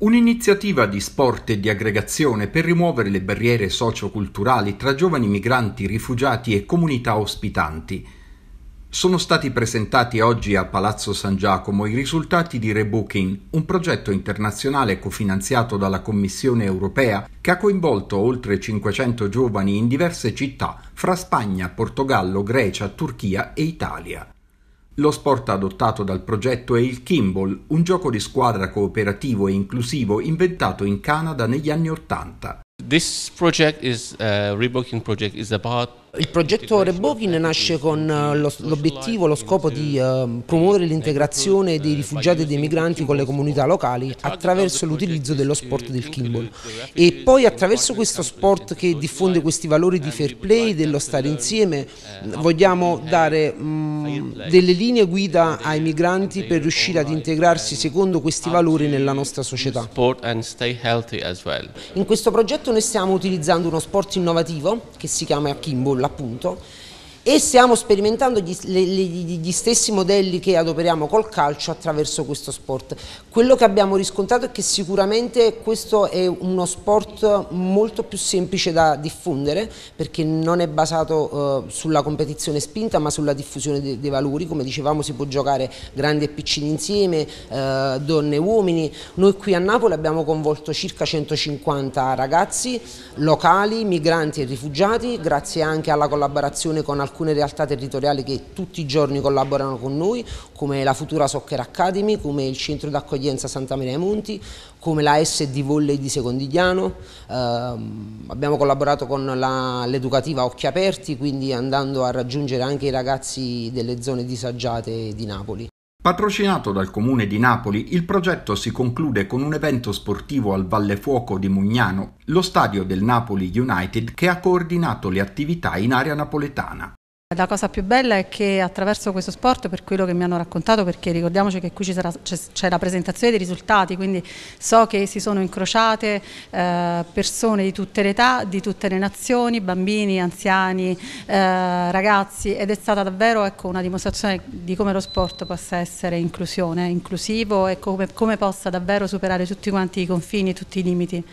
Un'iniziativa di sport e di aggregazione per rimuovere le barriere socioculturali tra giovani migranti, rifugiati e comunità ospitanti. Sono stati presentati oggi a Palazzo San Giacomo i risultati di Rebooking, un progetto internazionale cofinanziato dalla Commissione europea che ha coinvolto oltre 500 giovani in diverse città fra Spagna, Portogallo, Grecia, Turchia e Italia. Lo sport adottato dal progetto è il Kimball, un gioco di squadra cooperativo e inclusivo inventato in Canada negli anni Ottanta. This project is uh, Reboking project is about il progetto Rebokin nasce con uh, l'obiettivo, lo scopo di um, promuovere l'integrazione dei rifugiati e dei migranti con le comunità locali attraverso l'utilizzo dello sport del kimball e poi attraverso questo sport che diffonde questi valori di fair play, dello stare insieme, uh, vogliamo dare mm, delle linee guida ai migranti per riuscire ad integrarsi secondo questi valori nella nostra società. In questo progetto noi stiamo utilizzando uno sport innovativo che si chiama Kimball appunto e stiamo sperimentando gli, gli, gli, stessi modelli che adoperiamo col calcio attraverso questo sport. Quello che abbiamo riscontrato è che sicuramente questo è uno sport molto più semplice da diffondere perché non è basato eh, sulla competizione spinta ma sulla diffusione dei, dei valori, come dicevamo si può giocare grandi e piccini insieme, eh, donne e uomini. Noi qui a Napoli abbiamo coinvolto circa 150 ragazzi locali, migranti e rifugiati, grazie anche alla collaborazione con alcuni alcune realtà territoriali che tutti i giorni collaborano con noi, come la futura Soccer Academy, come il centro d'accoglienza Santa Maria dei Monti, come la SD Volley di Secondigliano, eh, abbiamo collaborato con l'educativa Occhi Aperti, quindi andando a raggiungere anche i ragazzi delle zone disagiate di Napoli. Patrocinato dal Comune di Napoli, il progetto si conclude con un evento sportivo al Valle Fuoco di Mugnano, lo stadio del Napoli United che ha coordinato le attività in area napoletana. La cosa più bella è che attraverso questo sport, per quello che mi hanno raccontato, perché ricordiamoci che qui c'è la presentazione dei risultati, quindi so che si sono incrociate eh, persone di tutte le età, di tutte le nazioni, bambini, anziani, eh, ragazzi ed è stata davvero ecco, una dimostrazione di come lo sport possa essere inclusione, inclusivo e come, come possa davvero superare tutti quanti i confini, tutti i limiti.